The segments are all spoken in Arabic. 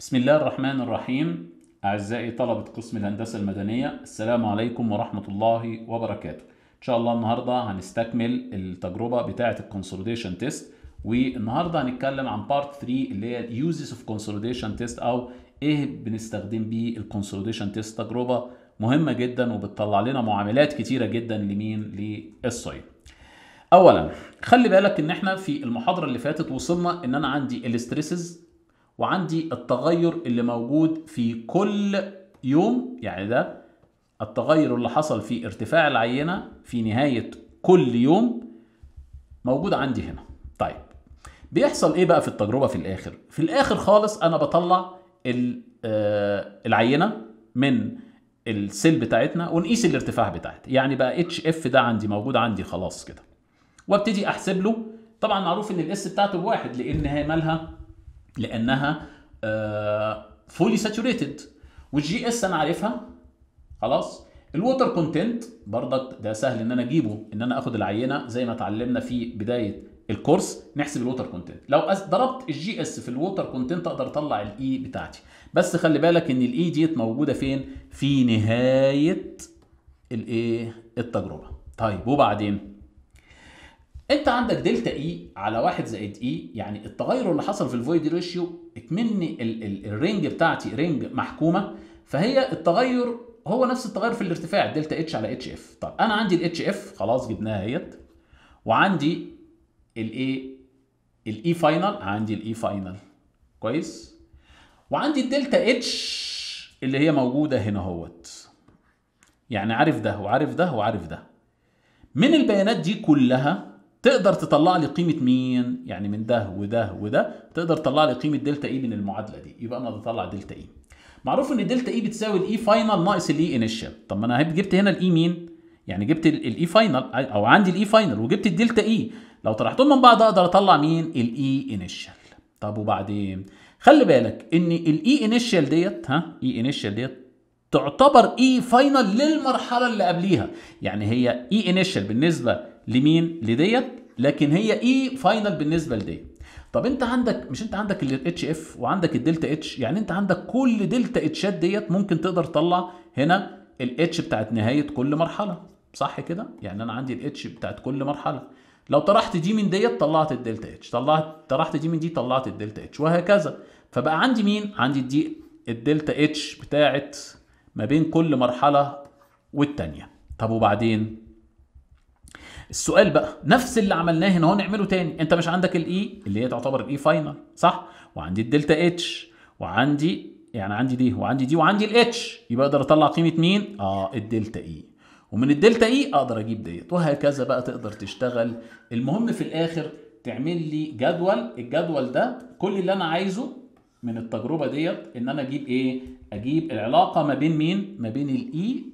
بسم الله الرحمن الرحيم أعزائي طلبة قسم الهندسة المدنية السلام عليكم ورحمة الله وبركاته إن شاء الله النهاردة هنستكمل التجربة بتاعة الكونسوليديشن تيست والنهاردة هنتكلم عن بارت 3 اللي هي uses اوف كونسوليديشن تيست أو إيه بنستخدم بيه الكونسوليديشن تيست تجربة مهمة جدا وبتطلع لنا معاملات كتيرة جدا لمين للصيد اولا خلي بالك ان احنا في المحاضره اللي فاتت وصلنا ان انا عندي الاستريسز وعندي التغير اللي موجود في كل يوم يعني ده التغير اللي حصل في ارتفاع العينة في نهاية كل يوم موجود عندي هنا طيب بيحصل ايه بقى في التجربة في الاخر في الاخر خالص انا بطلع آه، العينة من السيل بتاعتنا ونقيس الارتفاع بتاعتها يعني بقى اتش اف ده عندي موجود عندي خلاص كده وابتدي احسب له طبعا معروف ان الاس بتاعته بواحد لان هي مالها لانها فولي ساتوريتد والجي اس انا عارفها خلاص الووتر كونتنت برضك ده سهل ان انا اجيبه ان انا اخد العينه زي ما اتعلمنا في بدايه الكورس نحسب الووتر كونتنت لو ضربت الجي اس في الووتر كونتنت اقدر اطلع الاي e بتاعتي بس خلي بالك ان الاي e ديت موجوده فين في نهايه الايه التجربه طيب وبعدين انت عندك دلتا اي e على 1 زائد اي e، يعني التغير اللي حصل في الفويد ريشيو اتمني الرينج بتاعتي رينج محكومه فهي التغير هو نفس التغير في الارتفاع دلتا اتش على اتش اف طب انا عندي الاتش اف خلاص جبناها اهيت وعندي الايه الاي فاينل عندي الاي فاينل e كويس وعندي الدلتا اتش اللي هي موجوده هنا اهوت يعني عارف ده وعارف ده وعارف ده من البيانات دي كلها تقدر تطلع لي قيمه مين يعني من ده وده وده تقدر تطلع لي قيمه دلتا اي e من المعادله دي يبقى انا بطلع دلتا اي e. معروف ان دلتا اي e بتساوي الاي فاينل ناقص الاي انيشال طب ما انا جبت هنا الاي مين يعني جبت الاي فاينل او عندي الاي فاينل وجبت الدلتا اي لو طرحتهم من بعض اقدر اطلع مين الاي انيشال طب وبعدين خلي بالك ان الاي انيشال ديت ها اي انيشال ديت تعتبر اي فاينل للمرحله اللي قبليها يعني هي اي انيشال بالنسبه لمين لديت لكن هي اي e فاينل بالنسبه لديت طب انت عندك مش انت عندك الاتش اف وعندك الدلتا اتش يعني انت عندك كل دلتا اتشات ديت ممكن تقدر تطلع هنا الاتش بتاعت نهايه كل مرحله صح كده يعني انا عندي الاتش بتاعت كل مرحله لو طرحت دي من ديت طلعت الدلتا اتش طلعت طرحت دي من دي طلعت الدلتا اتش وهكذا فبقى عندي مين عندي دي الدلتا اتش بتاعت ما بين كل مرحله والتانيه طب وبعدين السؤال بقى نفس اللي عملناه هنا هو نعمله تاني انت مش عندك الاي e اللي هي تعتبر الاي فاينل e صح وعندي الدلتا اتش وعندي يعني عندي دي وعندي دي وعندي الاتش يبقى اقدر اطلع قيمه مين اه الدلتا اي e. ومن الدلتا اي اقدر اجيب ديت وهكذا بقى تقدر تشتغل المهم في الاخر تعمل لي جدول الجدول ده كل اللي انا عايزه من التجربه ديت ان انا اجيب ايه اجيب العلاقه ما بين مين ما بين الاي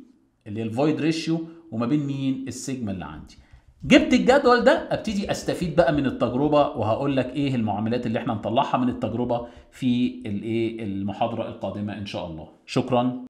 اللي هي الفويد ريشيو وما بين مين السيجما اللي عندي جبت الجدول ده ابتدي استفيد بقى من التجربه وهقول لك ايه المعاملات اللي احنا نطلعها من التجربه في الايه المحاضره القادمه ان شاء الله شكرا